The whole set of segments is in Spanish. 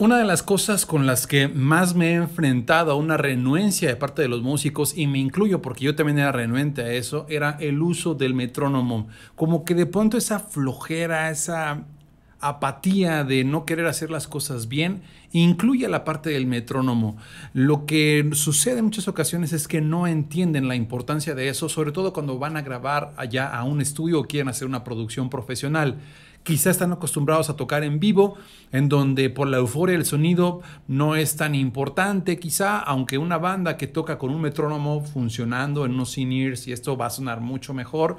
Una de las cosas con las que más me he enfrentado a una renuencia de parte de los músicos, y me incluyo porque yo también era renuente a eso, era el uso del metrónomo. Como que de pronto esa flojera, esa apatía de no querer hacer las cosas bien, incluye la parte del metrónomo. Lo que sucede en muchas ocasiones es que no entienden la importancia de eso, sobre todo cuando van a grabar allá a un estudio o quieren hacer una producción profesional quizá están acostumbrados a tocar en vivo, en donde por la euforia el sonido no es tan importante, quizá, aunque una banda que toca con un metrónomo funcionando en unos sin -ears, y esto va a sonar mucho mejor.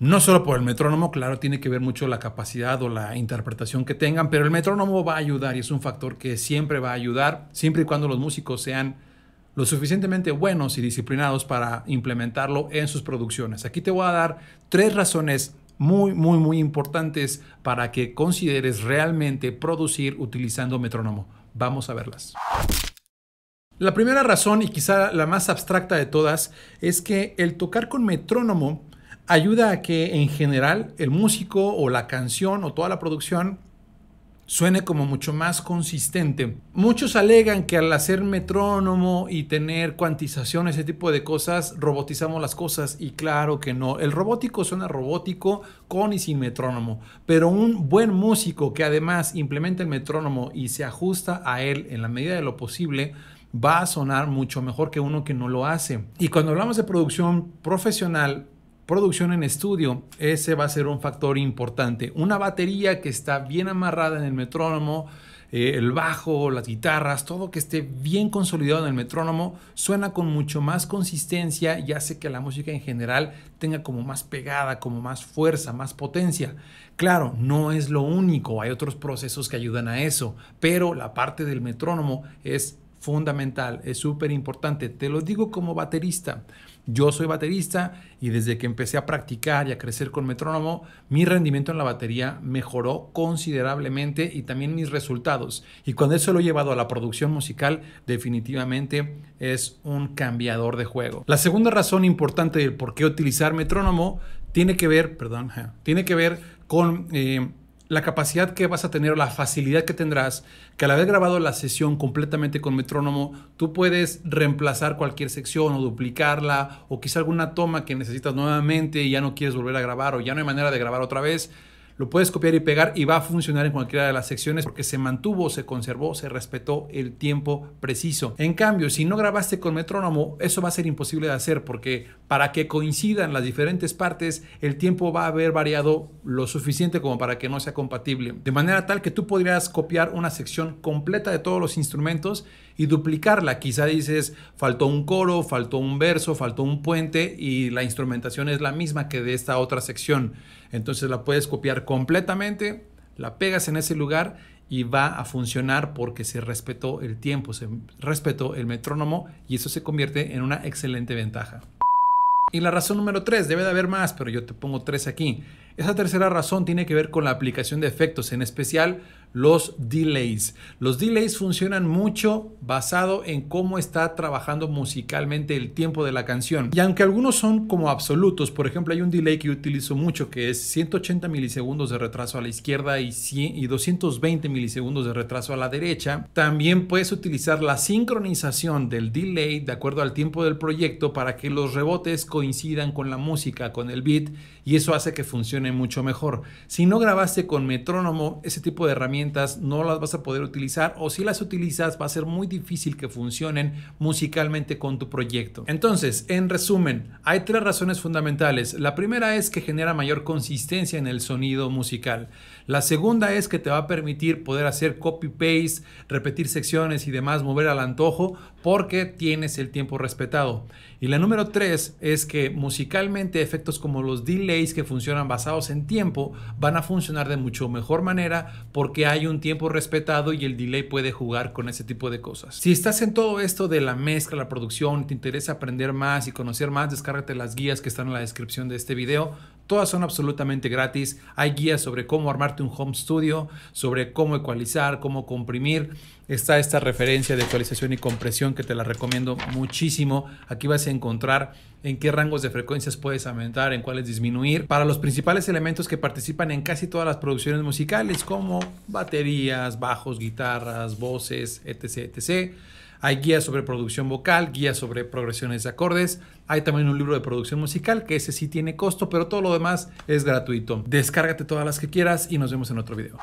No solo por el metrónomo, claro, tiene que ver mucho la capacidad o la interpretación que tengan, pero el metrónomo va a ayudar y es un factor que siempre va a ayudar, siempre y cuando los músicos sean lo suficientemente buenos y disciplinados para implementarlo en sus producciones. Aquí te voy a dar tres razones muy, muy, muy importantes para que consideres realmente producir utilizando metrónomo. Vamos a verlas. La primera razón, y quizá la más abstracta de todas, es que el tocar con metrónomo ayuda a que en general el músico o la canción o toda la producción suene como mucho más consistente. Muchos alegan que al hacer metrónomo y tener cuantización, ese tipo de cosas, robotizamos las cosas y claro que no. El robótico suena robótico con y sin metrónomo, pero un buen músico que además implementa el metrónomo y se ajusta a él en la medida de lo posible, va a sonar mucho mejor que uno que no lo hace. Y cuando hablamos de producción profesional, producción en estudio, ese va a ser un factor importante. Una batería que está bien amarrada en el metrónomo, eh, el bajo, las guitarras, todo que esté bien consolidado en el metrónomo, suena con mucho más consistencia y hace que la música en general tenga como más pegada, como más fuerza, más potencia. Claro, no es lo único, hay otros procesos que ayudan a eso, pero la parte del metrónomo es fundamental, es súper importante. Te lo digo como baterista. Yo soy baterista y desde que empecé a practicar y a crecer con metrónomo, mi rendimiento en la batería mejoró considerablemente y también mis resultados. Y cuando eso lo he llevado a la producción musical, definitivamente es un cambiador de juego. La segunda razón importante del por qué utilizar metrónomo tiene que ver, perdón, tiene que ver con... Eh, la capacidad que vas a tener o la facilidad que tendrás, que al haber grabado la sesión completamente con metrónomo, tú puedes reemplazar cualquier sección o duplicarla o quizá alguna toma que necesitas nuevamente y ya no quieres volver a grabar o ya no hay manera de grabar otra vez. Lo puedes copiar y pegar y va a funcionar en cualquiera de las secciones porque se mantuvo, se conservó, se respetó el tiempo preciso. En cambio, si no grabaste con metrónomo, eso va a ser imposible de hacer porque para que coincidan las diferentes partes, el tiempo va a haber variado lo suficiente como para que no sea compatible. De manera tal que tú podrías copiar una sección completa de todos los instrumentos y duplicarla. Quizá dices, faltó un coro, faltó un verso, faltó un puente y la instrumentación es la misma que de esta otra sección. Entonces la puedes copiar completamente, la pegas en ese lugar y va a funcionar porque se respetó el tiempo, se respetó el metrónomo y eso se convierte en una excelente ventaja. Y la razón número 3, debe de haber más, pero yo te pongo tres aquí. Esa tercera razón tiene que ver con la aplicación de efectos, en especial los delays. Los delays funcionan mucho basado en cómo está trabajando musicalmente el tiempo de la canción. Y aunque algunos son como absolutos, por ejemplo, hay un delay que utilizo mucho que es 180 milisegundos de retraso a la izquierda y, y 220 milisegundos de retraso a la derecha, también puedes utilizar la sincronización del delay de acuerdo al tiempo del proyecto para que los rebotes coincidan con la música, con el beat, y eso hace que funcione mucho mejor. Si no grabaste con metrónomo, ese tipo de herramientas no las vas a poder utilizar o si las utilizas va a ser muy difícil que funcionen musicalmente con tu proyecto. Entonces, en resumen, hay tres razones fundamentales. La primera es que genera mayor consistencia en el sonido musical. La segunda es que te va a permitir poder hacer copy-paste, repetir secciones y demás, mover al antojo porque tienes el tiempo respetado. Y la número tres es que musicalmente efectos como los delays que funcionan basados en tiempo van a funcionar de mucho mejor manera porque hay hay un tiempo respetado y el delay puede jugar con ese tipo de cosas. Si estás en todo esto de la mezcla, la producción, te interesa aprender más y conocer más, descárgate las guías que están en la descripción de este video Todas son absolutamente gratis. Hay guías sobre cómo armarte un home studio, sobre cómo ecualizar, cómo comprimir. Está esta referencia de ecualización y compresión que te la recomiendo muchísimo. Aquí vas a encontrar en qué rangos de frecuencias puedes aumentar, en cuáles disminuir. Para los principales elementos que participan en casi todas las producciones musicales, como baterías, bajos, guitarras, voces, etc. etc hay guías sobre producción vocal, guías sobre progresiones de acordes. Hay también un libro de producción musical, que ese sí tiene costo, pero todo lo demás es gratuito. Descárgate todas las que quieras y nos vemos en otro video.